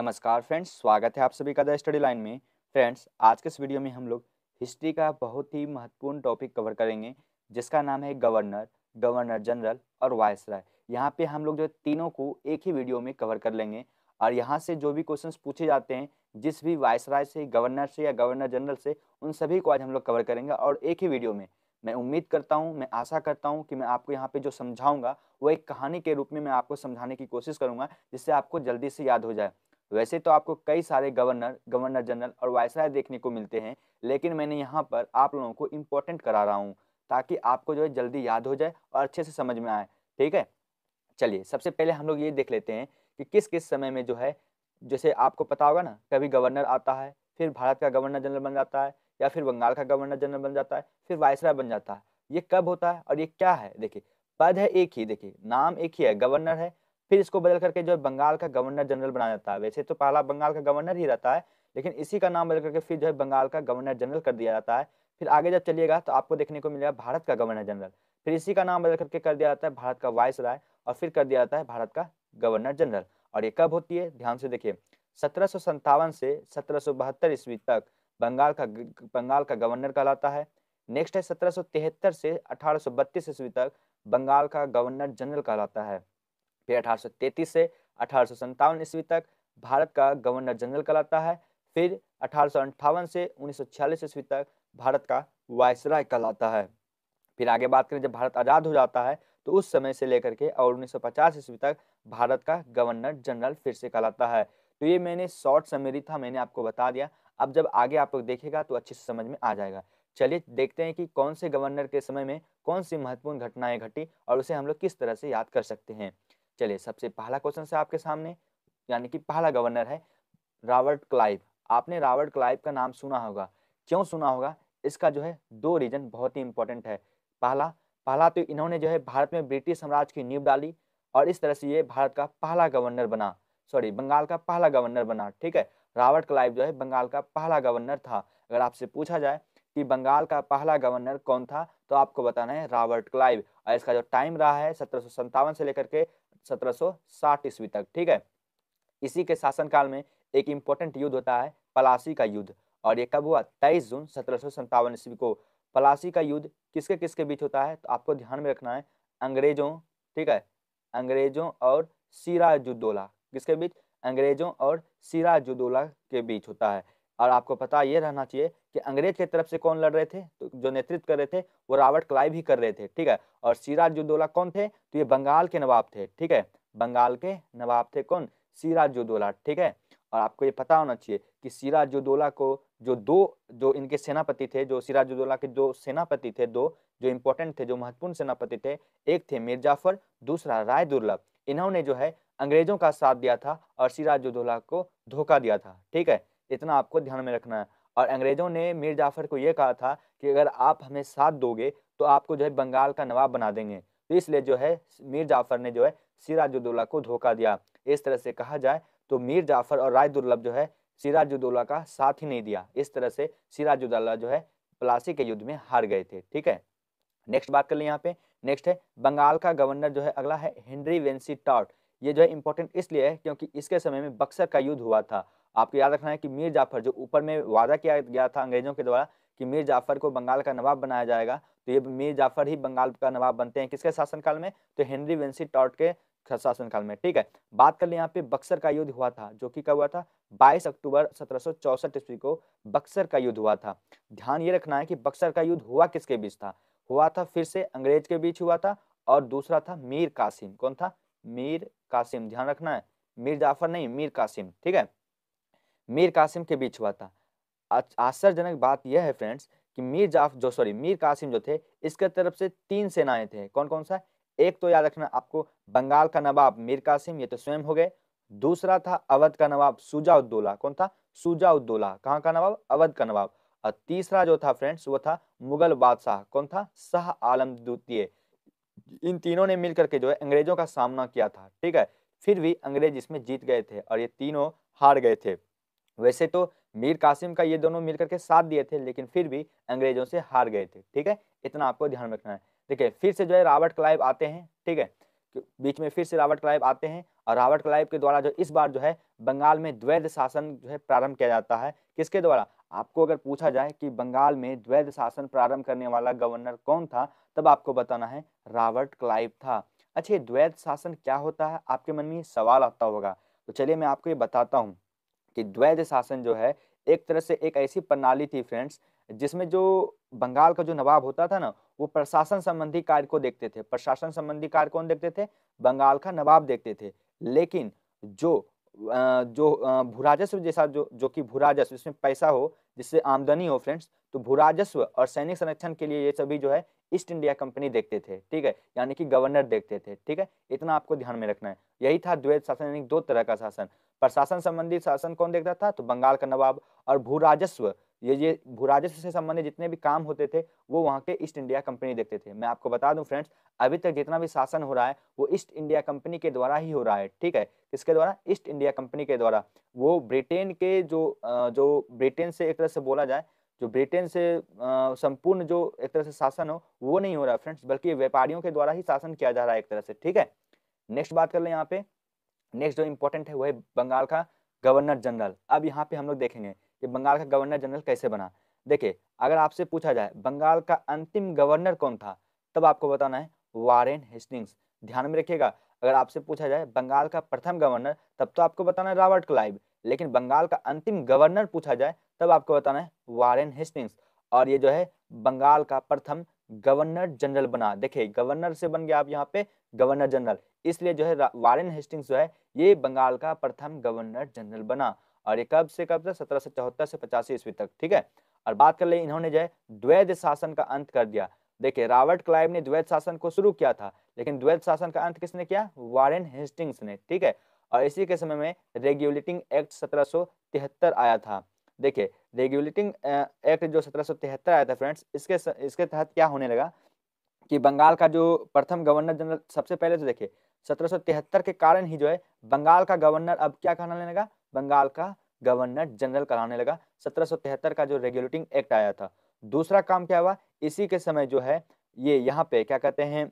नमस्कार फ्रेंड्स स्वागत है आप सभी का द स्टडी लाइन में फ्रेंड्स आज के इस वीडियो में हम लोग हिस्ट्री का बहुत ही महत्वपूर्ण टॉपिक कवर करेंगे जिसका नाम है गवर्नर गवर्नर जनरल और राय यहाँ पे हम लोग जो तीनों को एक ही वीडियो में कवर कर लेंगे और यहाँ से जो भी क्वेश्चन पूछे जाते हैं जिस भी राय से गवर्नर से या गवर्नर जनरल से उन सभी को आज हम लोग कवर करेंगे और एक ही वीडियो में मैं उम्मीद करता हूँ मैं आशा करता हूँ कि मैं आपको यहाँ पे जो समझाऊंगा वो एक कहानी के रूप में मैं आपको समझाने की कोशिश करूँगा जिससे आपको जल्दी से याद हो जाए वैसे तो आपको कई सारे गवर्नर गवर्नर जनरल और वायसराय देखने को मिलते हैं लेकिन मैंने यहाँ पर आप लोगों को इम्पोर्टेंट करा रहा हूँ ताकि आपको जो है जल्दी याद हो जाए और अच्छे से समझ में आए ठीक है चलिए सबसे पहले हम लोग ये देख लेते हैं कि किस किस समय में जो है जैसे आपको पता होगा ना कभी गवर्नर आता है फिर भारत का गवर्नर जनरल बन जाता है या फिर बंगाल का गवर्नर जनरल बन जाता है फिर वायसराय बन जाता है ये कब होता है और ये क्या है देखिए पद है एक ही देखिए नाम एक ही है गवर्नर है फिर इसको बदल करके जो बंगाल का गवर्नर जनरल बनाया जाता है वैसे तो पहला बंगाल का गवर्नर ही रहता है लेकिन इसी का नाम बदल करके फिर जो है बंगाल का गवर्नर जनरल कर दिया जाता है फिर आगे जब चलिएगा तो आपको देखने को मिलेगा भारत का गवर्नर जनरल फिर इसी का नाम बदल करके कर दिया जाता है भारत का वाइस राय और फिर कर दिया जाता है भारत का गवर्नर जनरल और ये कब होती है ध्यान से देखिए सत्रह से सत्रह ईस्वी तक बंगाल का बंगाल का गवर्नर कहलाता है नेक्स्ट है सत्रह से अठारह ईस्वी तक बंगाल का गवर्नर जनरल कहलाता है फिर अठारह सौ तैतीस से अठारह सौ ईस्वी तक भारत का गवर्नर जनरल कहलाता है फिर अठारह सौ से उन्नीस सौ छियालीस ईस्वी तक भारत का वायसराय कहलाता है फिर आगे बात करें जब भारत आज़ाद हो जाता है तो उस समय से लेकर के और उन्नीस सौ पचास ईस्वी तक भारत का गवर्नर जनरल फिर से कहलाता है तो ये मैंने शॉर्ट समेरी था मैंने आपको बता दिया अब जब आगे आप लोग देखेगा तो अच्छे से समझ में आ जाएगा चलिए देखते हैं कि कौन से गवर्नर के समय में कौन सी महत्वपूर्ण घटनाएं घटी और उसे हम लोग किस तरह से याद कर सकते हैं चलिए सबसे पहला क्वेश्चन से आपके सामने यानी कि पहला गवर्नर है रॉबर्ट क्लाइव आपने रॉबर्ट क्लाइव का नाम सुना होगा क्यों सुना होगा इसका जो है दो रीजन बहुत ही इंपॉर्टेंट है पहला पहला तो इन्होंने जो है भारत में ब्रिटिश साम्राज्य की नींव डाली और इस तरह से ये भारत का पहला गवर्नर बना सॉरी बंगाल का पहला गवर्नर बना ठीक है रॉबर्ट क्लाइव जो है बंगाल का पहला गवर्नर था अगर आपसे पूछा जाए कि बंगाल का पहला गवर्नर कौन था तो आपको बताना है रॉबर्ट क्लाइव और इसका जो टाइम रहा है सत्रह से लेकर के 1760 ईस्वी तक ठीक है इसी के शासनकाल में एक इम्पोर्टेंट युद्ध होता है पलासी का युद्ध और ये कब हुआ तेईस जून सत्रह ईस्वी को पलासी का युद्ध किसके किसके बीच होता है तो आपको ध्यान में रखना है अंग्रेजों ठीक है अंग्रेजों और सिराजुद्दौला किसके बीच अंग्रेजों और सिराजुद्दौला के बीच होता है और आपको पता ये रहना चाहिए कि अंग्रेज की तरफ से कौन लड़ रहे थे तो जो नेतृत्व कर रहे थे वो रावट क्लाइव ही कर रहे थे ठीक है और सिराजुद्दौला कौन थे तो ये बंगाल के नवाब थे ठीक है बंगाल के नवाब थे कौन सिराजुद्दौला ठीक है और आपको ये पता होना चाहिए कि सिराजुद्दौला को जो दो जो इनके सेनापति थे जो सिराजुद्दौला के जो सेनापति थे दो जो इम्पोर्टेंट थे जो महत्वपूर्ण सेनापति थे एक थे मिर्जाफर दूसरा राय दुर्लभ इन्होंने जो है अंग्रेजों का साथ दिया था और सिराजुद्दौला को धोखा दिया था ठीक है इतना आपको ध्यान में रखना है और अंग्रेज़ों ने मीर जाफ़र को ये कहा था कि अगर आप हमें साथ दोगे तो आपको जो है बंगाल का नवाब बना देंगे तो इसलिए जो है मीर जाफ़र ने जो है सिराजुद्दौला को धोखा दिया इस तरह से कहा जाए तो मीर जाफ़र और राय दुर्लभ जो है सिराजुद्दौला का साथ ही नहीं दिया इस तरह से सिराजुद्दौला जो है प्लासी के युद्ध में हार गए थे ठीक है नेक्स्ट बात कर लें यहाँ पे नेक्स्ट है बंगाल का गवर्नर जो है अगला है हेनरी वेंसी टॉट ये जो है इंपॉर्टेंट इसलिए है क्योंकि इसके समय में बक्सर का युद्ध हुआ था आपको याद रखना है कि मीर जाफर जो ऊपर में वादा किया गया था अंग्रेजों के द्वारा कि मीर जाफर को बंगाल का नवाब बनाया जाएगा तो ये मीर जाफर ही बंगाल का नवाब बनते हैं किसके शासनकाल में तो हेनरी वेंसी टॉट के शासनकाल में ठीक है बात कर ले यहाँ पे बक्सर का युद्ध हुआ था जो कि क्या हुआ था 22 अक्टूबर सत्रह ईस्वी को बक्सर का युद्ध हुआ था ध्यान ये रखना है कि बक्सर का युद्ध हुआ किसके बीच था हुआ था फिर से अंग्रेज के बीच हुआ था और दूसरा था मीर कासिम कौन था मीर कासिम ध्यान रखना है मीर जाफर नहीं मीर कासिम ठीक है मीर कासिम के बीच हुआ था आश्चर्यजनक बात यह है फ्रेंड्स कि मीर जाफ जो सॉरी मीर कासिम जो थे इसके तरफ से तीन सेनाएं थे कौन कौन सा एक तो याद रखना आपको बंगाल का नवाब मीर कासिम ये तो स्वयं हो गए दूसरा था अवध का नवाब सुजाउद्दोला कौन था सुजाउद्दोला कहाँ का नवाब अवध का नवाब और तीसरा जो था फ्रेंड्स वो था मुगल बादशाह कौन था शाह आलम द्वितीय इन तीनों ने मिलकर के जो है अंग्रेजों का सामना किया था ठीक है फिर भी अंग्रेज इसमें जीत गए थे और ये तीनों हार गए थे वैसे तो मीर कासिम का ये दोनों मिलकर के साथ दिए थे लेकिन फिर भी अंग्रेजों से हार गए थे ठीक है इतना आपको ध्यान रखना है देखिए फिर से जो है रॉबर्ट क्लाइव आते हैं ठीक है बीच में फिर से रॉबर्ट क्लाइव आते हैं और रॉबर्ट क्लाइव के द्वारा जो इस बार जो है बंगाल में द्वैध शासन जो है प्रारंभ किया जाता है किसके द्वारा आपको अगर पूछा जाए कि बंगाल में द्वैध शासन प्रारंभ करने वाला गवर्नर कौन था तब आपको बताना है रॉबर्ट क्लाइव था अच्छा द्वैध शासन क्या होता है आपके मन में सवाल आता होगा तो चलिए मैं आपको ये बताता हूँ कि द्वैध शासन जो है एक तरह से एक ऐसी प्रणाली थी फ्रेंड्स जिसमें जो बंगाल का जो नवाब होता था ना वो प्रशासन संबंधी कार्य को देखते थे प्रशासन संबंधी कार्य कौन देखते थे बंगाल का नवाब देखते थे लेकिन जो जो भू राजस्व जैसा जो जो कि भू राजस्व जिसमें पैसा हो जिससे आमदनी हो फ्रेंड्स तो भू राजस्व और सैनिक संरक्षण के लिए ये सभी जो है ईस्ट इंडिया कंपनी देखते थे ठीक है यानी कि गवर्नर देखते थे ठीक है इतना आपको ध्यान में रखना है यही था द्वैत शासन यानी दो तरह का शासन प्रशासन संबंधी शासन कौन देखता था तो बंगाल का नवाब और भू राजस्व ये ये भू राजस्व से संबंधित जितने भी काम होते थे वो वहाँ के ईस्ट इंडिया कंपनी देखते थे मैं आपको बता दूँ फ्रेंड्स अभी तक जितना भी शासन हो रहा है वो ईस्ट इंडिया कंपनी के द्वारा ही हो रहा है ठीक है किसके द्वारा ईस्ट इंडिया कंपनी के द्वारा वो ब्रिटेन के जो जो ब्रिटेन से एक तरह से बोला जाए जो ब्रिटेन से संपूर्ण जो एक तरह से शासन हो वो नहीं हो रहा फ्रेंड्स बल्कि व्यापारियों के द्वारा ही शासन किया जा रहा है एक तरह से ठीक है नेक्स्ट बात कर लें यहाँ पे नेक्स्ट जो इम्पोर्टेंट है वो है बंगाल का गवर्नर जनरल अब यहाँ पे हम लोग देखेंगे कि बंगाल का गवर्नर जनरल कैसे बना देखिए अगर आपसे पूछा जाए बंगाल का अंतिम गवर्नर कौन था तब आपको बताना है वारेन हेस्टिंग्स ध्यान में रखिएगा अगर आपसे पूछा जाए बंगाल का प्रथम गवर्नर तब तो आपको बताना है रॉबर्ट क्लाइव लेकिन बंगाल का अंतिम गवर्नर पूछा जाए तब आपको बताना है वारेन हेस्टिंग्स और ये जो है बंगाल का प्रथम गवर्नर जनरल बना देखिए गवर्नर से बन गया आप यहाँ पे गवर्नर जनरल इसलिए जो है वारेन हेस्टिंग्स जो है ये बंगाल का प्रथम गवर्नर जनरल बना और ये कब से कब तक सत्रह से चौहत्तर से पचासी ईस्वी तक ठीक है और बात कर ले इन्होंने जो है द्वैध शासन का अंत कर दिया देखिए रॉबर्ट क्लाइव ने द्वैध शासन को शुरू किया था लेकिन द्वैध शासन का अंत किसने किया वारेन हेस्टिंग्स ने ठीक है और इसी के समय में रेगुलेटिंग एक्ट सत्रह आया था देखिए रेगुलेटिंग एक्ट जो सत्रह आया था फ्रेंड्स इसके इसके तहत क्या होने लगा कि बंगाल का जो प्रथम गवर्नर जनरल सबसे पहले तो देखिए सत्रह सौ तिहत्तर के कारण ही जो है बंगाल का गवर्नर अब क्या कहना लगा बंगाल का गवर्नर जनरल कराने लगा सत्रह तिहत्तर का जो रेगुलेटिंग एक्ट आया था दूसरा काम क्या हुआ इसी के समय जो है ये यहाँ पे क्या कहते हैं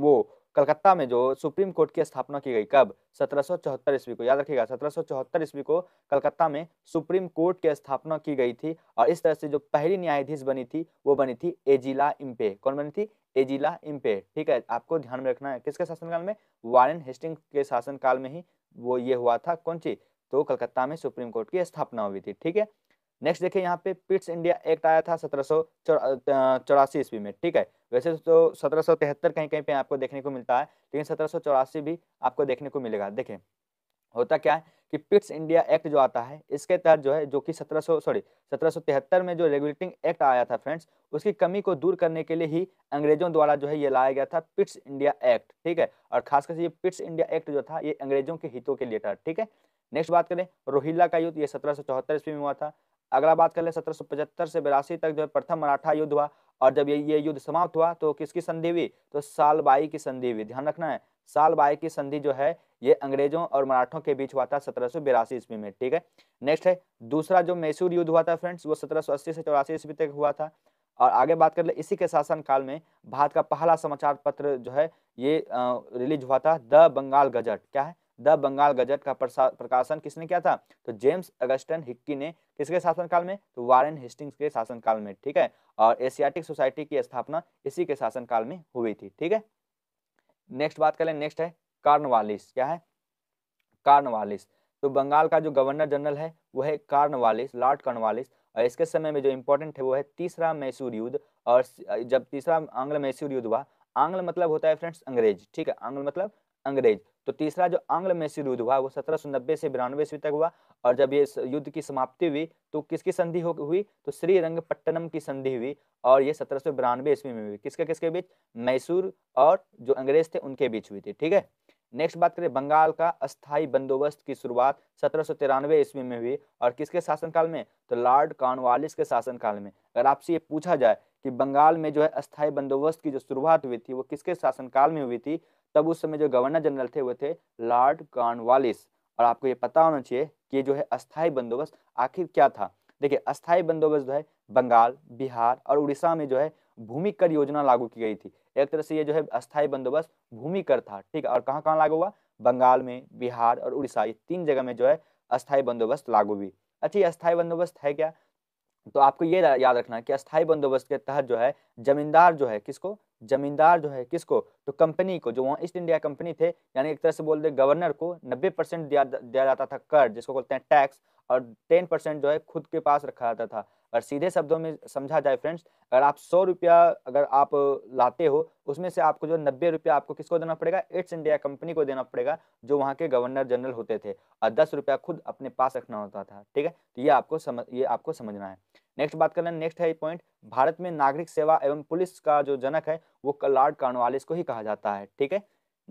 वो कलकत्ता में जो सुप्रीम कोर्ट की स्थापना की गई कब सत्रह ईस्वी को याद रखिएगा सत्रह ईस्वी को कलकत्ता में सुप्रीम कोर्ट की स्थापना की गई थी और इस तरह से जो पहली न्यायाधीश बनी थी वो बनी थी एजिला इम्पे कौन बनी थी एजिला इम्पे ठीक है आपको ध्यान में रखना है किसके शासनकाल में वारेन हेस्टिंग के शासनकाल में ही वो ये हुआ था कौन चीज तो कलकत्ता में सुप्रीम कोर्ट की स्थापना हुई थी ठीक है नेक्स्ट देखिए यहाँ पे पिट्स इंडिया एक्ट आया था सत्रह सौ चौरासी ईस्वी में ठीक है वैसे तो सत्रह सौ तिहत्तर कहीं कहीं पे आपको देखने को मिलता है लेकिन सत्रह सौ चौरासी भी आपको देखने को मिलेगा देखें होता क्या है कि पिट्स इंडिया एक्ट जो आता है इसके तहत जो है जो कि सौ सॉरी तिहत्तर में जो रेगुलेटिंग एक्ट आया था फ्रेंड्स उसकी कमी को दूर करने के लिए ही अंग्रेजों द्वारा जो है ये लाया गया था पिट्स इंडिया एक्ट ठीक है और खासकर ये पिट्स इंडिया एक्ट जो था ये अंग्रेजों के हितों के लिए था ठीक है नेक्स्ट बात करें रोहिल्ला का युद्ध ये सत्रह ईस्वी में हुआ था अगला बात कर ले सत्रह से बिरासी तक जो है प्रथम मराठा युद्ध हुआ और जब ये ये युद्ध समाप्त हुआ तो किसकी संधि हुई तो सालबाई की संधि हुई ध्यान रखना है सालबाई की संधि जो है ये अंग्रेजों और मराठों के बीच हुआ था सत्रह ईस्वी में ठीक है नेक्स्ट है दूसरा जो मैसूर युद्ध हुआ था फ्रेंड्स वो अस्सी से चौरासी ईस्वी तक हुआ था और आगे बात कर ले इसी के शासन काल में भारत का पहला समाचार पत्र जो है ये रिलीज हुआ था द बंगाल गजट क्या है द बंगाल गजट का प्रकाशन किसने किया था तो जेम्स अगस्टन हिक्की ने किसके शासनकाल में तो वारेन हेस्टिंग्स के शासनकाल में ठीक है और एशियाटिक सोसाइटी की स्थापना इसी के शासनकाल में हुई थी ठीक है नेक्स्ट बात करें नेक्स्ट है कार्नवालिस क्या है कार्नवालिस तो बंगाल का जो गवर्नर जनरल है वो है कार्नवालिस लॉर्ड कार्नवालिस और इसके समय में जो इम्पोर्टेंट है वो है तीसरा मैसूर युद्ध और जब तीसरा आंग्ल मैसूर युद्ध हुआ आंग्ल मतलब होता है फ्रेंड्स अंग्रेज ठीक है आंग्ल मतलब अंग्रेज तो तीसरा जो आंग्ल में से युद्ध हुआ वो सत्रह से बिरानवे ईस्वी तक हुआ और जब ये युद्ध की समाप्ति हुई तो किसकी संधि हो हुई तो श्रीरंगपट्टनम की संधि हुई और ये सत्रह बिरानवे ईस्वी में हुई किसके किसके बीच मैसूर और जो अंग्रेज थे उनके बीच हुई थी ठीक है नेक्स्ट बात करें बंगाल का अस्थाई बंदोबस्त की शुरुआत सत्रह सौ तिरानवे ईस्वी में हुई और किसके शासनकाल में तो लॉर्ड कॉर्नवालिस के शासनकाल में अगर आपसे ये पूछा जाए कि बंगाल में जो है अस्थाई बंदोबस्त की जो शुरुआत हुई थी वो किसके शासनकाल में हुई थी तब उस समय जो गवर्नर जनरल थे वो थे लॉर्ड कॉर्नवालिस और आपको ये पता होना चाहिए कि जो है अस्थायी बंदोबस्त आखिर क्या था देखिए अस्थायी बंदोबस्त जो है बंगाल बिहार और उड़ीसा में जो है भूमि कर योजना लागू की गई थी एक तरह से ये जो है अस्थायी बंदोबस्त भूमि कर था ठीक है और कहाँ कहाँ लागू हुआ बंगाल में बिहार और उड़ीसा ये तीन जगह में जो है अस्थायी बंदोबस्त लागू हुई अच्छा ये अस्थायी बंदोबस्त है क्या तो आपको ये याद रखना कि अस्थायी बंदोबस्त के तहत जो है जमींदार जो है किसको जमींदार जो है किसको तो कंपनी को जो वहाँ ईस्ट इंडिया कंपनी थे यानी एक तरह से बोल दे गवर्नर को 90 परसेंट दिया दिया जाता था कर जिसको बोलते हैं टैक्स और 10 परसेंट जो है खुद के पास रखा जाता था और सीधे शब्दों में समझा जाए फ्रेंड्स अगर आप सौ रुपया अगर आप लाते हो उसमें से आपको जो नब्बे रुपया आपको किसको देना पड़ेगा ईस्ट इंडिया कंपनी को देना पड़ेगा जो वहाँ के गवर्नर जनरल होते थे और दस रुपया खुद अपने पास रखना होता था ठीक है तो ये आपको समझ ये आपको समझना है नेक्स्ट बात कर लें नेक्स्ट है पॉइंट भारत में नागरिक सेवा एवं पुलिस का जो जनक है वो लॉर्ड कार्नवालिस को ही कहा जाता है ठीक है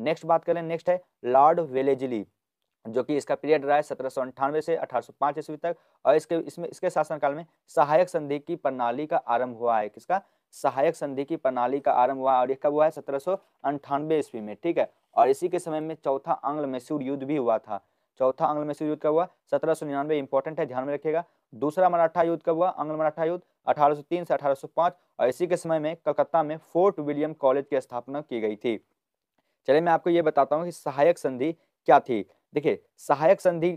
नेक्स्ट बात कर लें नेक्स्ट है लॉर्ड वेलेजली जो कि इसका पीरियड रहा है सत्रह से अठारह ईस्वी तक और इसके इसमें इसके शासनकाल में सहायक संधि की प्रणाली का आरंभ हुआ है किसका सहायक संधि की प्रणाली का आरंभ हुआ और यह कब हुआ है सत्रह ईस्वी में ठीक है और इसी के समय में चौथा आंग्ल मैसूर युद्ध भी हुआ था चौथा आंग्ल मैसूर युद्ध कब हुआ सत्रह सौ निन्यानवे इंपॉर्टेंट है ध्यान में रखिएगा दूसरा मराठा युद्ध कब हुआ आंग्ल मराठा युद्ध तीन से 1805 और इसी के समय में कलकत्ता में फोर्ट विलियम कॉलेज की स्थापना की गई थी चलिए मैं आपको ये बताता हूँ कि सहायक संधि क्या थी देखिए सहायक संधि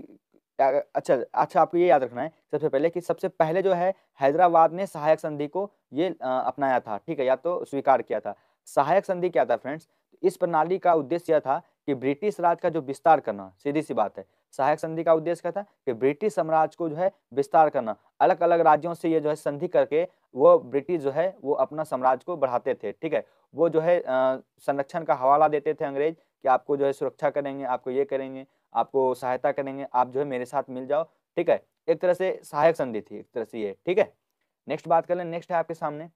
अच्छा अच्छा आपको ये याद रखना है सबसे पहले कि सबसे पहले जो है हैदराबाद ने सहायक संधि को ये अपनाया था ठीक है या तो स्वीकार किया था सहायक संधि क्या था फ्रेंड्स इस प्रणाली का उद्देश्य यह था कि ब्रिटिश राज का जो विस्तार करना सीधी सी बात है सहायक संधि का उद्देश्य क्या था कि ब्रिटिश साम्राज्य को जो है विस्तार करना अलग अलग राज्यों से ये जो है संधि करके वो ब्रिटिश जो है वो अपना साम्राज्य को बढ़ाते थे ठीक है वो जो है संरक्षण का हवाला देते थे अंग्रेज कि आपको जो है सुरक्षा करेंगे आपको ये करेंगे आपको सहायता करेंगे आप जो है मेरे साथ मिल जाओ ठीक है एक तरह से सहायक संधि थी एक तरह से ये ठीक है नेक्स्ट बात कर लें नेक्स्ट है आपके सामने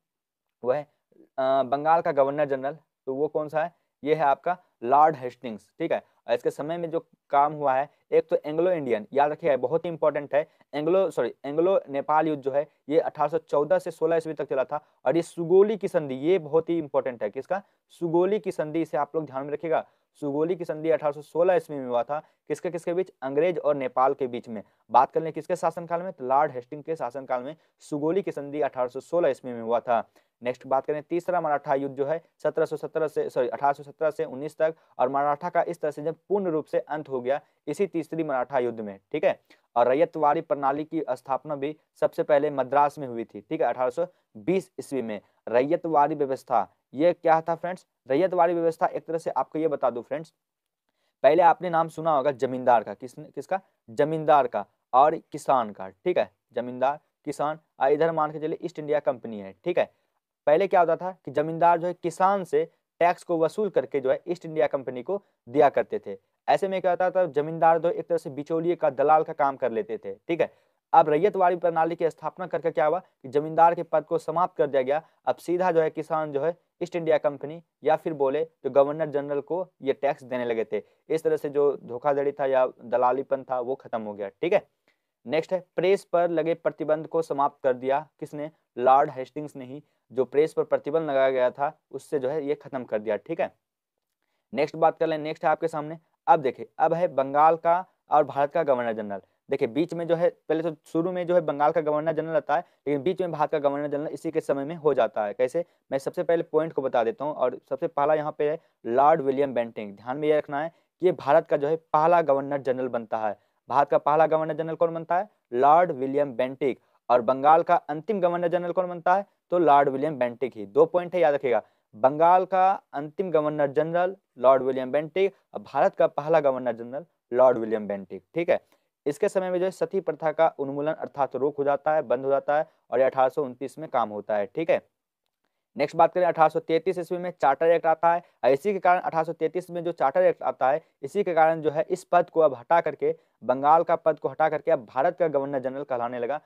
वह है बंगाल का गवर्नर जनरल तो वो कौन सा है ये है आपका लॉर्ड हेस्टिंग्स ठीक है इसके समय में जो काम हुआ है एक तो एंग्लो इंडियन याद रखिएगा बहुत ही इंपॉर्टेंट है एंग्लो सॉरी एंग्लो नेपाल युद्ध जो है ये 1814 से 16 ईस्वी तक चला था और ये सुगोली की संधि ये बहुत ही इंपॉर्टेंट है किसका सुगोली की संधि इसे आप लोग ध्यान में रखिएगा सुगोली की संधि 1816 ईस्वी में हुआ था किसके किसके बीच अंग्रेज और नेपाल के बीच में बात कर ले किसके शासनकाल में तो लॉर्ड हेस्टिंग के शासनकाल में सुगोली की संधि 1816 ईस्वी में हुआ था नेक्स्ट बात करें तीसरा मराठा युद्ध जो है 1717 से सॉरी 1817 से 19 तक और मराठा का इस तरह से जब पूर्ण रूप से अंत हो गया इसी तीसरी मराठा युद्ध में ठीक है और रैयतवाड़ी प्रणाली की स्थापना भी सबसे पहले मद्रास में हुई थी ठीक है 1820 ईस्वी में रैयतवाड़ी व्यवस्था ये क्या था फ्रेंड्स रैयत वाली व्यवस्था एक तरह से आपको ये बता दू फ्रेंड्स पहले आपने नाम सुना होगा जमींदार का किस किसका जमींदार का और किसान का ठीक है जमींदार किसान और इधर मान के चलिए ईस्ट इंडिया कंपनी है ठीक है पहले क्या होता था कि जमींदार जो है किसान से टैक्स को वसूल करके जो है ईस्ट इंडिया कंपनी को दिया करते थे ऐसे में क्या होता था जमींदार जो एक तरह से बिचौलिए का दलाल का काम कर लेते थे ठीक है अब रैयत वाली प्रणाली की स्थापना करके क्या हुआ कि जमींदार के पद को समाप्त कर दिया गया अब सीधा जो है किसान जो है ईस्ट इंडिया कंपनी या फिर बोले तो गवर्नर जनरल को ये टैक्स देने लगे थे इस तरह से जो धोखाधड़ी था या दलालीपन था वो खत्म हो गया ठीक है नेक्स्ट है प्रेस पर लगे प्रतिबंध को समाप्त कर दिया किसने लॉर्ड हेस्टिंग्स ने ही जो प्रेस पर प्रतिबंध लगाया गया था उससे जो है ये खत्म कर दिया ठीक है नेक्स्ट बात कर लें नेक्स्ट है आपके सामने अब देखे अब है बंगाल का और भारत का गवर्नर जनरल देखिए बीच में जो है पहले तो शुरू में जो है बंगाल का गवर्नर जनरल आता है लेकिन बीच में भारत का गवर्नर जनरल इसी के समय में हो जाता है कैसे मैं सबसे पहले पॉइंट को बता देता हूँ और सबसे पहला यहाँ पे है लॉर्ड विलियम बेंटिंग ध्यान में ये रखना है कि ये भारत का जो है पहला गवर्नर जनरल बनता है भारत का पहला गवर्नर जनरल कौन बनता है लॉर्ड विलियम बेंटिक और बंगाल का अंतिम गवर्नर जनरल कौन बनता है तो लॉर्ड विलियम बेंटिक ही दो पॉइंट है याद रखेगा बंगाल का अंतिम governor general Lord William Bentinck और भारत का पहला governor general Lord William Bentinck ठीक है इसके समय में जो है सती प्रथा का उन्मूलन अर्थात रोक हो जाता है बंद हो जाता है और यह अठारह में काम होता है ठीक है नेक्स्ट बात करें 1833 ईस्वी में चार्टर एक्ट आता है इसी के कारण 1833 में जो चार्टर एक्ट आता है इसी के कारण जो है इस पद को अब हटा करके बंगाल का पद को हटा करके अब भारत का गवर्नर जनरल कहलाने लगा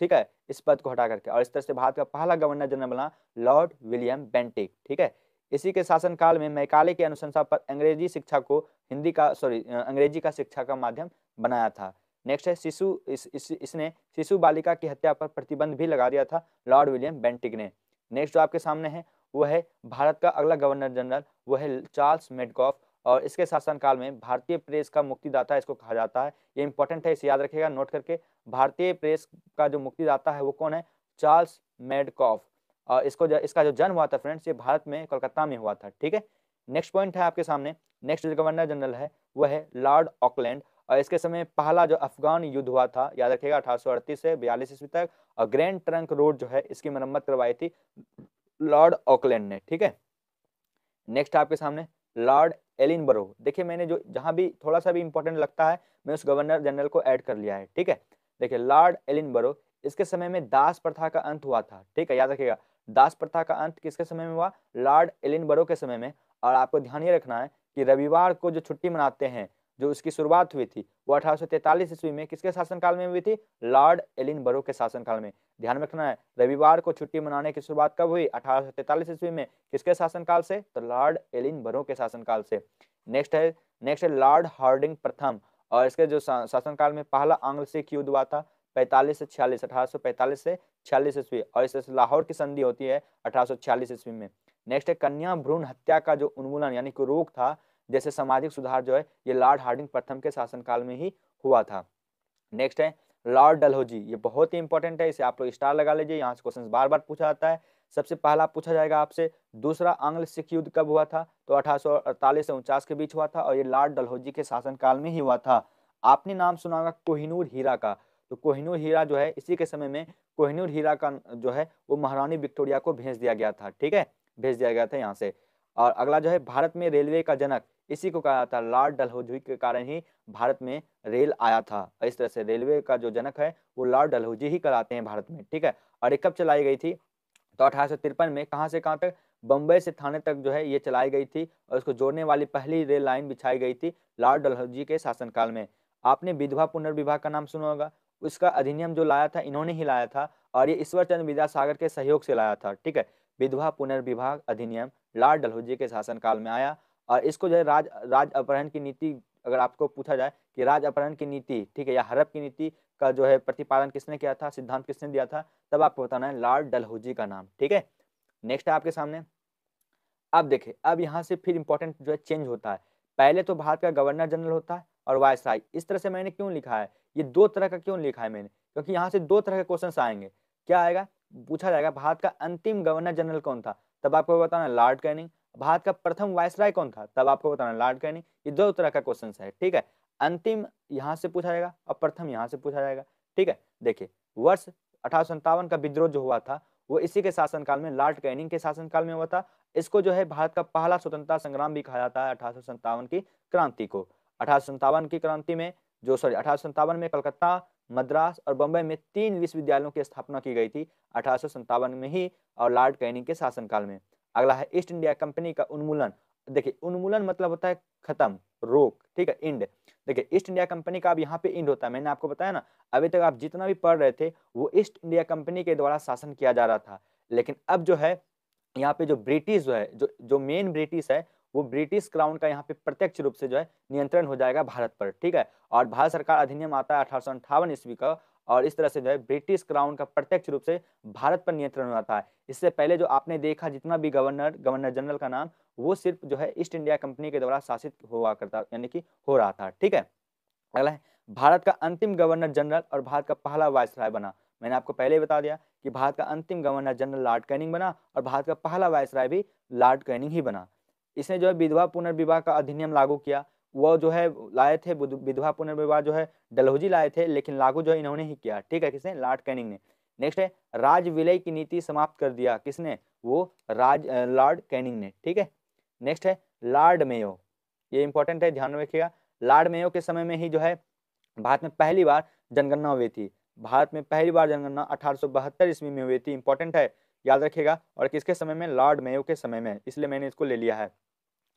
ठीक है इस पद को हटा करके और इस तरह से भारत का पहला गवर्नर जनरल बना लॉर्ड विलियम बेंटिक ठीक है इसी के शासनकाल में मैकाले की अनुशंसा पर अंग्रेजी शिक्षा को हिंदी का सॉरी अंग्रेजी का शिक्षा का माध्यम बनाया था नेक्स्ट है शिशु इस, इस, इसने शिशु बालिका की हत्या पर प्रतिबंध भी लगा दिया था लॉर्ड विलियम बेंटिक ने नेक्स्ट जो आपके सामने है वो है भारत का अगला गवर्नर जनरल वो है चार्ल्स मेडकॉफ और इसके शासनकाल में भारतीय प्रेस का मुक्तिदाता इसको कहा जाता है ये इंपॉर्टेंट है इसे याद रखेगा नोट करके भारतीय प्रेस का जो मुक्तिदाता है वो कौन है चार्ल्स मेडकॉफ और इसको जो इसका जो जन्म हुआ था फ्रेंड्स ये भारत में कोलकाता में हुआ था ठीक है नेक्स्ट पॉइंट है आपके सामने नेक्स्ट जो गवर्नर जनरल है वह है लॉर्ड ऑकलैंड और इसके समय पहला जो अफगान युद्ध हुआ था याद रखिएगा अठारह से बयालीस ईस्वी तक और ग्रैंड ट्रंक रोड जो है इसकी मरम्मत करवाई थी लॉर्ड ऑकलैंड ने ठीक है नेक्स्ट आपके सामने लॉर्ड एलिनबरो देखिए मैंने जो जहाँ भी थोड़ा सा भी इंपॉर्टेंट लगता है मैं उस गवर्नर जनरल को ऐड कर लिया है ठीक है देखिए लॉर्ड एलिनबरो इसके समय में दास प्रथा का अंत हुआ था ठीक है याद रखिएगा दास प्रथा का अंत किसके समय में हुआ लॉर्ड एलिनबरो के समय में और आपको ध्यान ये रखना है कि रविवार को जो छुट्टी मनाते हैं जो उसकी शुरुआत हुई थी वो अठारह सौ तैतालीस ईस्वी में किसके शासनकाल में हुई थी लॉर्ड एलिन बरो के शासनकाल में ध्यान रखना है रविवार को छुट्टी मनाने की शुरुआत कब हुई अठारह सौ तैतालीस ईस्वी में किसके शासनकाल से तो लॉर्ड एलिन बरो के शासनकाल से नेक्स्ट है नेक्स्ट है लॉर्ड हार्डिंग प्रथम और इसके जो शासनकाल में पहला आंग्ल सिख युद्ध हुआ था पैंतालीस से छियालीस अठारह से छियालीस ईस्वी और इससे लाहौर की संधि होती है अठारह ईस्वी में नेक्स्ट है कन्या भ्रूण हत्या का जो उन्मूलन यानी कि रोग था जैसे सामाजिक सुधार जो है ये लॉर्ड हार्डिंग प्रथम के शासनकाल में ही हुआ था नेक्स्ट है लॉर्ड डलहोजी ये बहुत ही इंपॉर्टेंट है इसे आप लोग स्टार लगा लीजिए यहाँ से क्वेश्चन बार बार पूछा जाता है सबसे पहला पूछा जाएगा आपसे दूसरा आंग्ल सिख युद्ध कब हुआ था तो अठारह से उनचास के बीच हुआ था और ये लॉर्ड डलहौजी के शासनकाल में ही हुआ था आपने नाम सुना होगा कोहिनूर हीरा का तो कोहिनूर हीरा जो है इसी के समय में कोहिनूर हीरा का जो है वो महारानी विक्टोरिया को भेज दिया गया था ठीक है भेज दिया गया था यहाँ से और अगला जो है भारत में रेलवे का जनक इसी को कहा था लॉर्ड डलहौजी के कारण ही भारत में रेल आया था इस तरह से रेलवे का जो जनक है वो लॉर्ड डलहौजी ही कराते हैं भारत में ठीक है और ये कब चलाई गई थी तो अठारह में कहाँ से कहाँ तक बम्बई से थाने तक जो है ये चलाई गई थी और उसको जोड़ने वाली पहली रेल लाइन बिछाई गई थी लॉर्ड डलहौजी के शासनकाल में आपने विधवा पुनर्विवाह का नाम सुना होगा उसका अधिनियम जो लाया था इन्होंने ही लाया था और ये ईश्वर चंद्र विद्यासागर के सहयोग से लाया था ठीक है विधवा पुनर्विवाह अधिनियम लॉर्ड डलहौजी के शासनकाल में आया और इसको जो है राज राज अपहरण की नीति अगर आपको पूछा जाए कि राज अपहरण की नीति ठीक है या हड़प की नीति का जो है प्रतिपादन किसने किया था सिद्धांत किसने दिया था तब आपको बताना है लॉर्ड डलहौजी का नाम ठीक है नेक्स्ट है आपके सामने अब देखें अब यहाँ से फिर इंपॉर्टेंट जो है चेंज होता है पहले तो भारत का गवर्नर जनरल होता है और वायसराय इस तरह से मैंने क्यों लिखा है ये दो तरह का क्यों लिखा है मैंने क्योंकि यहाँ से दो तरह के क्वेश्चन आएंगे क्या आएगा पूछा जाएगा भारत का अंतिम गवर्नर जनरल कौन था तब आपको बताना लॉर्ड कैनिंग भारत का प्रथम वायसराय कौन था तब आपको बताना लॉर्ड कैनिंग ये दो तरह का क्वेश्चन है ठीक है अंतिम यहाँ से पूछा जाएगा और प्रथम यहाँ से पूछा जाएगा ठीक है देखिए वर्ष अठारह का विद्रोह जो हुआ था वो इसी के शासनकाल में लॉर्ड कैनिंग के शासनकाल में हुआ था इसको जो है भारत का पहला स्वतंत्रता संग्राम भी कहा जाता है अठारह की क्रांति को अठारह की क्रांति में जो सॉरी अठारह में कलकत्ता मद्रास और बम्बई में तीन विश्वविद्यालयों की स्थापना की गई थी अठारह में ही और लॉर्ड कैनिंग के शासनकाल में अगला है ईस्ट इंडिया कंपनी का उन्मूलन देखिए उन्मूलन मतलब होता है खत्म रोक ठीक है इंड देखिए ईस्ट इंडिया कंपनी का अब यहाँ पे इंड होता है मैंने आपको बताया ना अभी तक आप जितना भी पढ़ रहे थे वो ईस्ट इंडिया कंपनी के द्वारा शासन किया जा रहा था लेकिन अब जो है यहाँ पे जो ब्रिटिश जो है जो जो मेन ब्रिटिश है वो ब्रिटिश क्राउन का यहाँ पे प्रत्यक्ष रूप से जो है नियंत्रण हो जाएगा भारत पर ठीक है और भारत सरकार अधिनियम आता है अठारह ईस्वी का और इस तरह से जो है ब्रिटिश क्राउन का प्रत्यक्ष रूप से भारत पर नियंत्रण हो जाता है इससे पहले जो आपने देखा जितना भी गवर्नर गवर्नर जनरल का नाम वो सिर्फ जो है ईस्ट इंडिया कंपनी के द्वारा शासित हुआ करता यानी कि हो रहा था ठीक है अगला है भारत का अंतिम गवर्नर जनरल और भारत का पहला राय बना मैंने आपको पहले बता दिया कि भारत का अंतिम गवर्नर जनरल लॉर्ड कैनिंग बना और भारत का पहला राय भी लॉर्ड कैनिंग ही बना इसने जो है विधवा पुनर्विवाह का अधिनियम लागू किया वो जो है लाए थे विधवा पुनर्विवाह जो है डलहौजी लाए थे लेकिन लागू जो है इन्होंने ही किया ठीक है किसने लॉर्ड कैनिंग ने नेक्स्ट है राज विलय की नीति समाप्त कर दिया किसने वो राज लॉर्ड कैनिंग ने ठीक है नेक्स्ट है लॉर्ड मेयो ये इंपॉर्टेंट है ध्यान रखिएगा लॉर्ड मेयो के समय में ही जो है भारत में पहली बार जनगणना हुई थी भारत में पहली बार जनगणना अठारह ईस्वी में हुई थी इंपॉर्टेंट है याद रखिएगा और किसके समय में लॉर्ड मेयो के समय में इसलिए मैंने इसको ले लिया है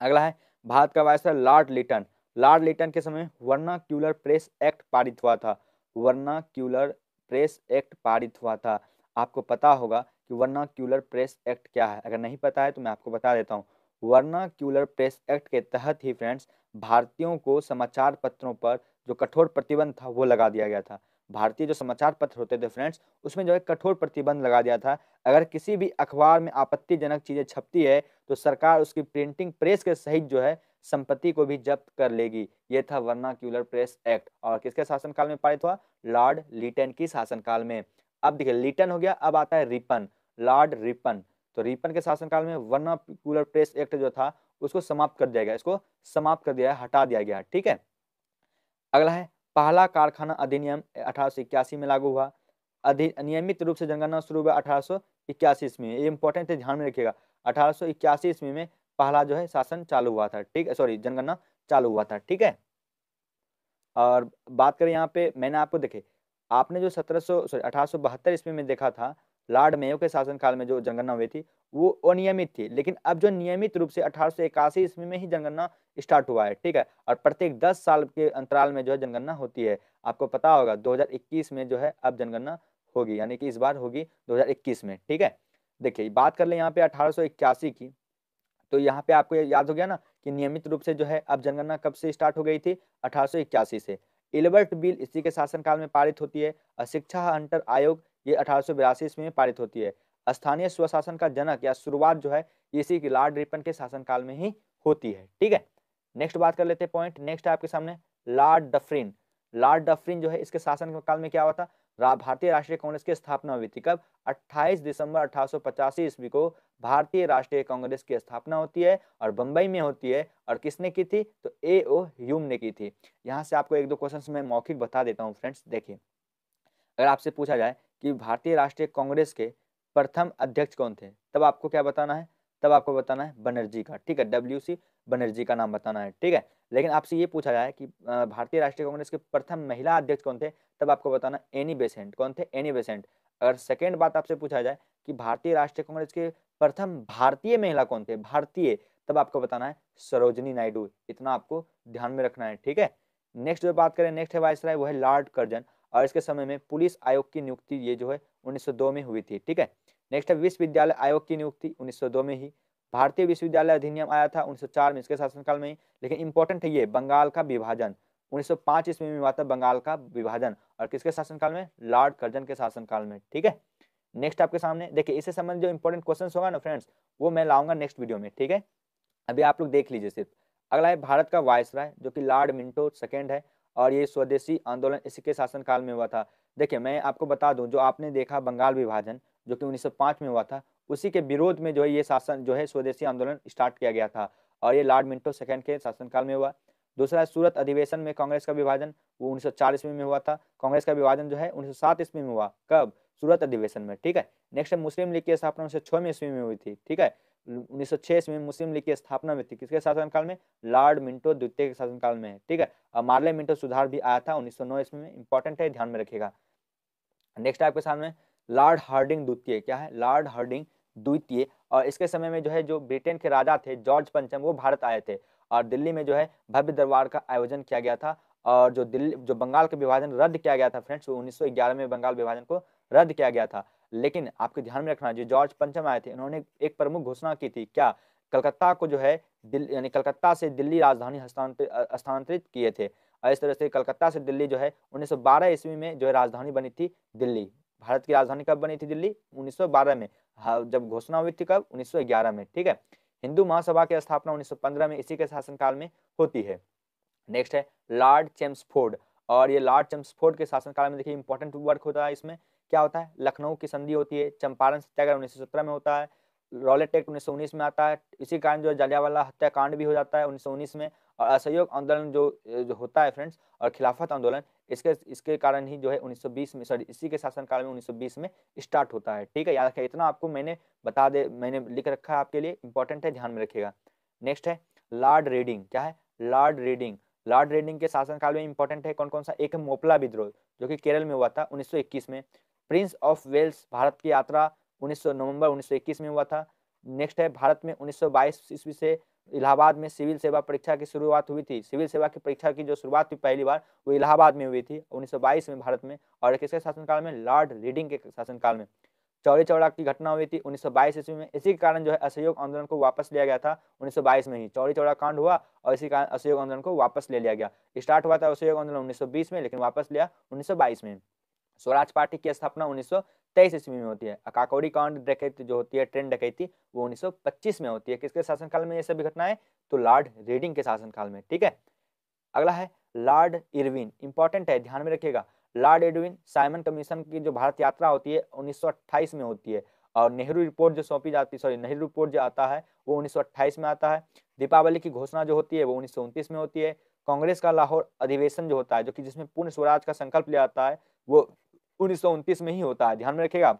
अगला है भारत का viceroy Lord Lytton Lord Lytton के समय वर्नाक्यूलर प्रेस एक्ट पारित हुआ था वर्नाक्यूलर प्रेस एक्ट पारित हुआ था आपको पता होगा कि वर्नाक्यूलर प्रेस एक्ट क्या है अगर नहीं पता है तो मैं आपको बता देता हूँ वर्नाक्यूलर प्रेस एक्ट के तहत ही फ्रेंड्स भारतीयों को समाचार पत्रों पर जो कठोर प्रतिबंध था वो लगा दिया गया था भारतीय जो समाचार पत्र होते थे फ्रेंड्स उसमें जो है कठोर प्रतिबंध लगा दिया था अगर किसी भी अखबार में आपत्तिजनक चीज़ें छपती है तो सरकार उसकी प्रिंटिंग प्रेस के सहित जो है संपत्ति को भी जब्त कर लेगी ये था वर्ना क्यूलर प्रेस एक्ट और किसके शासनकाल में पारित हुआ लॉर्ड लिटन की शासनकाल में अब देखिए लिटन हो गया अब आता है रिपन लॉर्ड रिपन तो रिपन के शासनकाल में वर्ना क्यूलर प्रेस एक्ट जो था उसको समाप्त कर दिया गया इसको समाप्त कर दिया हटा दिया गया ठीक है अगला है पहला कारखाना अधिनियम अठारह में लागू हुआ अधि नियमित रूप से जनगणना शुरू हुआ अठारह ईस्वी में ये इंपॉर्टेंट है ध्यान में रखिएगा अठारह ईस्वी में पहला जो है शासन चालू हुआ था ठीक है सॉरी जनगणना चालू हुआ था ठीक है और बात करें यहाँ पे मैंने आपको देखे आपने जो सत्रह सौ सॉरी अठारह ईस्वी में देखा था लॉर्ड मेयो के शासनकाल में जो जनगणना हुई थी वो अनियमित थी लेकिन अब जो नियमित रूप से अठारह ईस्वी में ही जनगणना स्टार्ट हुआ है ठीक है और प्रत्येक 10 साल के अंतराल में जो है जनगणना होती है आपको पता होगा 2021 में जो है अब जनगणना होगी यानी कि इस बार होगी 2021 में ठीक है देखिए बात कर ले यहाँ पे अठारह की तो यहाँ पे आपको याद हो गया ना कि नियमित रूप से जो है अब जनगणना कब से स्टार्ट हो गई थी अठारह से एलबर्ट बिल इसी के शासनकाल में पारित होती है और शिक्षा हंटर आयोग ये अठारह सौ में पारित होती है स्थानीय स्वशासन का जनक या शुरुआत जो है इसी की लॉर्ड रिपन के शासनकाल में ही होती है ठीक है नेक्स्ट बात कर लेते हैं पॉइंट नेक्स्ट है आपके सामने लॉर्ड डफरिन लॉर्ड डफरिन जो है इसके शासन काल में क्या हुआ था भारतीय राष्ट्रीय कांग्रेस की स्थापना हुई थी कब 28 दिसंबर अठारह ईस्वी को भारतीय राष्ट्रीय कांग्रेस की स्थापना होती है और बंबई में होती है और किसने की थी तो ए ओ ह्यूम ने की थी यहाँ से आपको एक दो क्वेश्चन मैं मौखिक बता देता हूँ फ्रेंड्स देखिए अगर आपसे पूछा जाए कि भारतीय राष्ट्रीय कांग्रेस के प्रथम अध्यक्ष कौन थे तब आपको क्या बताना है तब आपको बताना है बनर्जी का ठीक है डब्ल्यू सी बनर्जी का नाम बताना है ठीक है लेकिन आपसे ये पूछा जाए कि भारतीय राष्ट्रीय कांग्रेस के प्रथम महिला अध्यक्ष कौन थे तब आपको बताना एनी बेसेंट कौन थे एनी बेसेंट अगर सेकेंड बात आपसे पूछा जाए कि भारतीय राष्ट्रीय कांग्रेस के प्रथम भारतीय महिला कौन थे भारतीय तब आपको बताना है सरोजनी नायडू इतना आपको ध्यान में रखना है ठीक है नेक्स्ट जो बात करें नेक्स्ट है वायसराय वो है लॉर्ड कर्जन और इसके समय में पुलिस आयोग की नियुक्ति ये जो है 1902 में हुई थी ठीक है नेक्स्ट है विश्वविद्यालय आयोग की नियुक्ति 1902 में ही भारतीय विश्वविद्यालय अधिनियम आया था 1904 में इसके शासनकाल में ही लेकिन इंपॉर्टेंट है ये बंगाल का विभाजन 1905 ईस्वी में हुआ था बंगाल का विभाजन और किसके शासनकाल में लॉर्ड कर्जन के शासनकाल में ठीक है नेक्स्ट आपके सामने देखिए इससे संबंधित जो इंपॉर्टेंट क्वेश्चन होगा ना फ्रेंड्स वो मैं लाऊंगा नेक्स्ट वीडियो में ठीक है अभी आप लोग देख लीजिए सिर्फ अगला है भारत का वायसराय जो कि लॉर्ड मिंटो सेकेंड है और ये स्वदेशी आंदोलन इसके शासनकाल में हुआ था देखिए मैं आपको बता दूं जो आपने देखा बंगाल विभाजन जो कि 1905 में हुआ था उसी के विरोध में जो है ये शासन जो है स्वदेशी आंदोलन स्टार्ट किया गया था और ये लॉर्ड मिंटो सेकेंड के शासनकाल में हुआ दूसरा सूरत अधिवेशन में कांग्रेस का विभाजन वो उन्नीस में हुआ था कांग्रेस का विभाजन जो है उन्नीस ईस्वी में हुआ कब सूरत अधिवेशन में ठीक है नेक्स्ट मुस्लिम लीग की स्थापना उन्नीस में हुई थी ठीक है 1906 में मुस्लिम लीग की स्थापना में थी किसके शासनकाल में लॉर्ड मिंटो द्वितीय के शासनकाल में ठीक है और मार्ले मिंटो सुधार भी आया था 1909 में इंपॉर्टेंट है ध्यान में रखिएगा नेक्स्ट आपके सामने लॉर्ड हार्डिंग द्वितीय क्या है लॉर्ड हार्डिंग द्वितीय और इसके समय में जो है जो ब्रिटेन के राजा थे जॉर्ज पंचम वो भारत आए थे और दिल्ली में जो है भव्य दरबार का आयोजन किया गया था और जो दिल्ली जो बंगाल का विभाजन रद्द किया गया था फ्रेंड्स वो 1911 में बंगाल विभाजन को रद्द किया गया था लेकिन आपके ध्यान में रखना जो जॉर्ज पंचम आए थे उन्होंने एक प्रमुख घोषणा की थी क्या कलकत्ता को जो है दिल्ली यानी कलकत्ता से दिल्ली राजधानी हस्तांतरित किए थे और इस तरह से कलकत्ता से दिल्ली जो है 1912 ईस्वी में जो है राजधानी बनी थी दिल्ली भारत की राजधानी कब बनी थी दिल्ली 1912 में जब घोषणा हुई थी कब 1911 में ठीक है हिंदू महासभा की स्थापना 1915 में इसी के शासनकाल में होती है नेक्स्ट है लॉर्ड चेम्सफोर्ड और ये लॉर्ड चेम्सफोर्ड के शासनकाल में देखिए इंपॉर्टेंट वर्क होता है इसमें क्या होता है लखनऊ की संधि होती है चंपारण सत्याग्रह उन्नीस में होता है रॉलेट एक्ट उन्नीस में आता है इसी कारण जो जलियावाला हत्याकांड भी हो जाता है उन्नीस में और असहयोग आंदोलन जो जो होता है फ्रेंड्स और खिलाफत आंदोलन इसके इसके कारण ही जो है 1920 में सॉरी इसी के शासनकाल में 1920 में स्टार्ट होता है ठीक है याद रखें इतना आपको मैंने बता दे मैंने लिख रखा है आपके लिए इंपॉर्टेंट है ध्यान में रखिएगा नेक्स्ट है लॉर्ड रीडिंग क्या है लॉर्ड रीडिंग लॉर्ड रेडिंग के शासनकाल में इंपॉर्टेंट है कौन कौन सा एक मोपला विद्रोह जो कि केरल में हुआ था इक्कीस में प्रिंस ऑफ वेल्स भारत की यात्रा 1900 नवंबर 1921 में हुआ था नेक्स्ट है भारत में 1922 ईस्वी से इलाहाबाद में सिविल सेवा परीक्षा की शुरुआत हुई थी सिविल सेवा की परीक्षा की जो शुरुआत हुई पहली बार वो इलाहाबाद में हुई थी 1922 में भारत में और किसके शासनकाल में लॉर्ड रीडिंग के शासनकाल में चौरी चौड़ा की घटना हुई थी 1922 ईस्वी में इसी के कारण जो है असहयोग आंदोलन को वापस लिया गया था 1922 में ही चौरी चौड़ा कांड हुआ और इसी कारण असहयोग आंदोलन को वापस ले लिया गया स्टार्ट हुआ था असहयोग आंदोलन 1920 में लेकिन वापस लिया 1922 में स्वराज पार्टी की स्थापना उन्नीस तेईस ईस्वी में होती है अकाकोड़ी कांड डकैती जो होती है ट्रेन डकैती वो 1925 में होती है किसके शासनकाल में ये सभी घटनाएं तो लॉर्ड रीडिंग के शासनकाल में ठीक है अगला है लॉर्ड इरविन इंपॉर्टेंट है ध्यान में रखिएगा लॉर्ड एडविन साइमन कमीशन की जो भारत यात्रा होती है उन्नीस में होती है और नेहरू रिपोर्ट जो सौंपी जाती है सॉरी नेहरू रिपोर्ट जो आता है वो उन्नीस में आता है दीपावली की घोषणा जो होती है वो उन्नीस में होती है कांग्रेस का लाहौर अधिवेशन जो होता है जो कि जिसमें पूर्ण स्वराज का संकल्प लिया जाता है वो उन्नीस में ही होता है ध्यान में रखेगा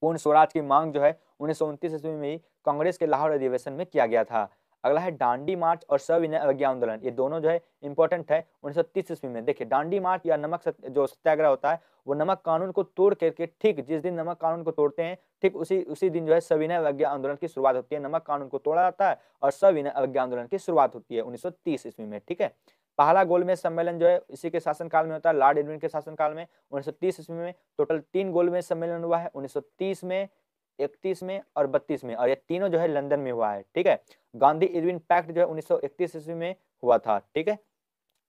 पूर्ण स्वराज की मांग जो है उन्नीस ईस्वी में ही कांग्रेस के लाहौर अधिवेशन में किया गया था अगला है डांडी मार्च और सविनय अवज्ञा आंदोलन ये दोनों जो है इंपॉर्टेंट है उन्नीस सौ ईस्वी में देखिए डांडी मार्च या नमक सत, जो सत्याग्रह होता है वो नमक कानून को तोड़ करके ठीक जिस दिन नमक कानून को तोड़ते हैं ठीक उसी उसी दिन जो है सविनय अवज्ञा आंदोलन की शुरुआत होती है नमक कानून को तोड़ा जाता है और सविनय अवज्ञा आंदोलन की शुरुआत होती है उन्नीस ईस्वी में ठीक है पहला गोलमेज सम्मेलन जो है इसी के शासनकाल में होता है लॉर्ड एडविन के शासनकाल में उन्नीस ईस्वी में टोटल तीन गोलमेज सम्मेलन हुआ है उन्नीस में इकतीस में और बत्तीस में और ये तीनों जो है लंदन में हुआ है ठीक है गांधी इरविन पैक्ट जो है उन्नीस ईस्वी में हुआ था ठीक है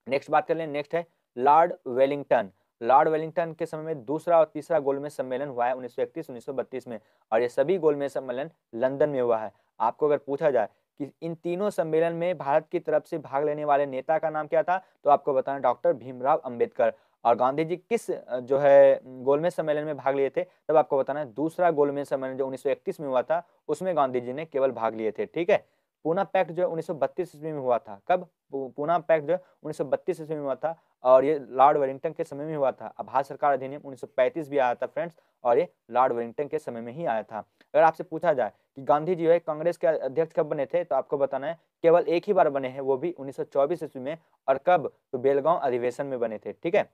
नेक्स्ट बात कर लें नेक्स्ट है लॉर्ड वेलिंगटन लॉर्ड वेलिंगटन के समय में दूसरा और तीसरा गोलमेज सम्मेलन हुआ है 1931-1932 में और ये सभी गोलमेज सम्मेलन लंदन में हुआ है आपको अगर पूछा जाए कि इन तीनों सम्मेलन में भारत की तरफ से भाग लेने वाले नेता का नाम क्या था तो आपको बताना डॉक्टर भीमराव अंबेडकर और गांधी जी किस जो है गोलमेज सम्मेलन में भाग लिए थे तब आपको बताना है दूसरा गोलमेज सम्मेलन जो 1931 में हुआ था उसमें गांधी जी ने केवल भाग लिए थे ठीक है पूना पैक्ट जो है उन्नीस ईस्वी में हुआ था कब पूना पैक्ट जो है उन्नीस ईस्वी में हुआ था और ये लॉर्ड वेलिंगटन के समय में हुआ था अब भारत सरकार अधिनियम 1935 भी आया था फ्रेंड्स और ये लॉर्ड वेलिंगटन के समय में ही आया था अगर आपसे पूछा जाए कि गांधी जी है कांग्रेस के अध्यक्ष कब बने थे तो आपको बताना है केवल एक ही बार बने हैं वो भी उन्नीस ईस्वी में और कब तो बेलगांव अधिवेशन में बने थे ठीक है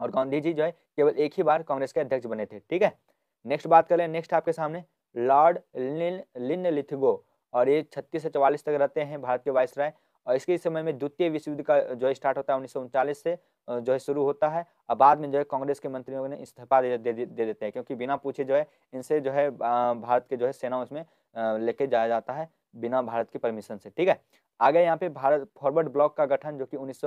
और गांधी जी जो है केवल एक ही बार कांग्रेस के अध्यक्ष बने थे ठीक है नेक्स्ट बात करें नेक्स्ट आपके सामने लॉर्ड लिन लिन लिथगो और ये छत्तीस से चवालीस तक रहते हैं भारत के वायसराय और इसके समय में द्वितीय विश्व युद्ध का जो है स्टार्ट होता है उन्नीस से जो है शुरू होता है और बाद में जो है कांग्रेस के मंत्रियों ने इस्तीफा दे, दे, दे, दे देते हैं क्योंकि बिना पूछे जो है इनसे जो है भारत के जो है सेना उसमें लेके जाया जाता है बिना भारत के परमिशन से ठीक है आगे यहाँ पे भारत फॉरवर्ड ब्लॉक का गठन जो कि उन्नीस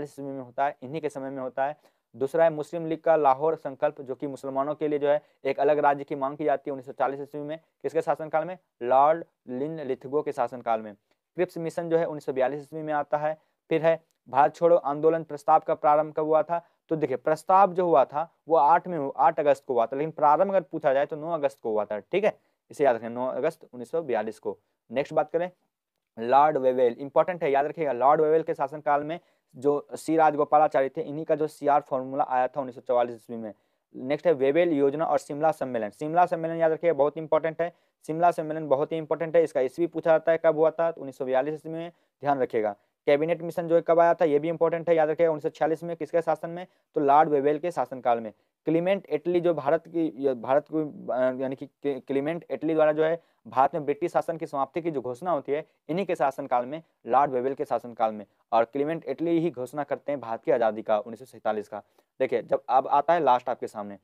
ईस्वी में होता है इन्हीं के समय में होता है दूसरा है मुस्लिम लीग का लाहौर संकल्प जो कि मुसलमानों के लिए जो है एक अलग राज्य की मांग की जाती है 1940 ईस्वी में किसके शासनकाल में लॉर्ड लिन लिथगो के शासनकाल में क्रिप्स मिशन जो है उन्नीस ईस्वी में आता है फिर है भारत छोड़ो आंदोलन प्रस्ताव का प्रारंभ कब हुआ था तो देखिए प्रस्ताव जो हुआ था वो आठ में आठ अगस्त को हुआ था लेकिन प्रारंभ अगर पूछा जाए तो नौ अगस्त को हुआ था ठीक है इसे याद रखें नौ अगस्त उन्नीस को नेक्स्ट बात करें लॉर्ड वेवेल इंपॉर्टेंट है याद रखिएगा लॉर्ड वेवेल के शासनकाल में जो सी राजगोपालचार्य थे इन्हीं का जो सीआर फॉर्मूला आया था उन्नीस ईस्वी में नेक्स्ट है वेबेल योजना और शिमला सम्मेलन शिमला सम्मेलन याद रखिए बहुत इंपॉर्टेंट है शिमला सम्मेलन बहुत ही इंपॉर्टेंट है इसका ईस्वी पूछा जाता है कब हुआ था तो उन्नीस ईस्वी में ध्यान रखिएगा कैबिनेट मिशन जो है कब आया था ये भी इंपॉर्टेंट है याद रखेगा उन्नीस में किसके शासन में तो लॉर्ड वेवेल के शासनकाल में क्लीमेंट इटली जो भारत की भारत को यानी कि क्लीमेंट इटली द्वारा जो है भारत में ब्रिटिश शासन की समाप्ति की जो घोषणा होती है इन्हीं के शासनकाल में लॉर्ड वेवेल के शासनकाल में और क्लीमेंट इटली ही घोषणा करते हैं भारत की आज़ादी का उन्नीस का देखिए जब अब आता है लास्ट आपके सामने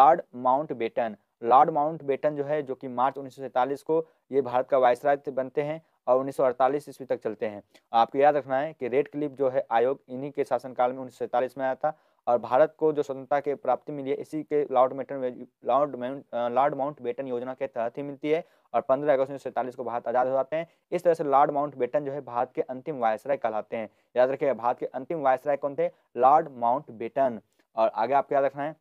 Lord Mountbatten Lord Mountbatten जो है जो कि मार्च उन्नीस को ये भारत का वायसराय बनते हैं और 1948 सौ ईस्वी तक चलते हैं आपको याद रखना है कि रेड क्लिप जो है आयोग इन्हीं के शासनकाल में उन्नीस में आया था और भारत को जो स्वतंत्रता के प्राप्ति मिली है इसी के लॉर्ड मेटन लॉर्ड लॉर्ड माउंट बेटन योजना के तहत ही मिलती है और 15 अगस्त उन्नीस को भारत आज़ाद हो जाते हैं इस तरह से लॉर्ड माउंट बेटन जो है भारत के अंतिम वायसराय कहलाते हैं याद रखिए भारत के अंतिम वायसराय कौन थे लॉर्ड माउंट बेटन और आगे आपको याद रखना है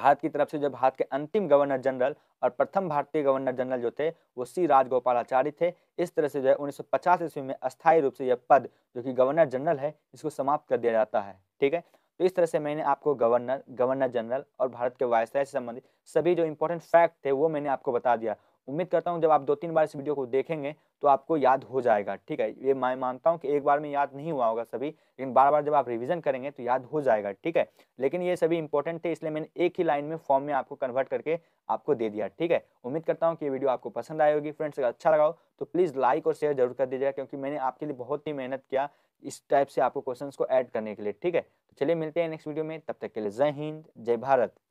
भारत की तरफ से जो भारत के अंतिम गवर्नर जनरल और प्रथम भारतीय गवर्नर जनरल जो थे वो सी राजगोपालाचारी थे इस तरह से जो है उन्नीस सौ ईस्वी में अस्थायी रूप से यह पद जो कि गवर्नर जनरल है इसको समाप्त कर दिया जाता है ठीक है तो इस तरह से मैंने आपको गवर्नर गवर्नर जनरल और भारत के वायसराय से संबंधित सभी जो इम्पोर्टेंट फैक्ट थे वो मैंने आपको बता दिया उम्मीद करता हूँ जब आप दो तीन बार इस वीडियो को देखेंगे तो आपको याद हो जाएगा ठीक है ये मैं मानता हूँ कि एक बार में याद नहीं हुआ होगा सभी लेकिन बार बार जब आप रिविजन करेंगे तो याद हो जाएगा ठीक है लेकिन ये सभी इंपॉर्टेंट थे इसलिए मैंने एक ही लाइन में फॉर्म में आपको कन्वर्ट करके आपको दे दिया ठीक है उम्मीद करता हूँ कि ये वीडियो आपको पसंद आए होगी फ्रेंड्स अगर अच्छा लगा हो तो प्लीज़ लाइक और शेयर जरूर कर दीजिएगा क्योंकि मैंने आपके लिए बहुत ही मेहनत किया इस टाइप से आपको क्वेश्चन को ऐड करने के लिए ठीक है तो चलिए मिलते हैं नेक्स्ट वीडियो में तब तक के लिए जय हिंद जय भारत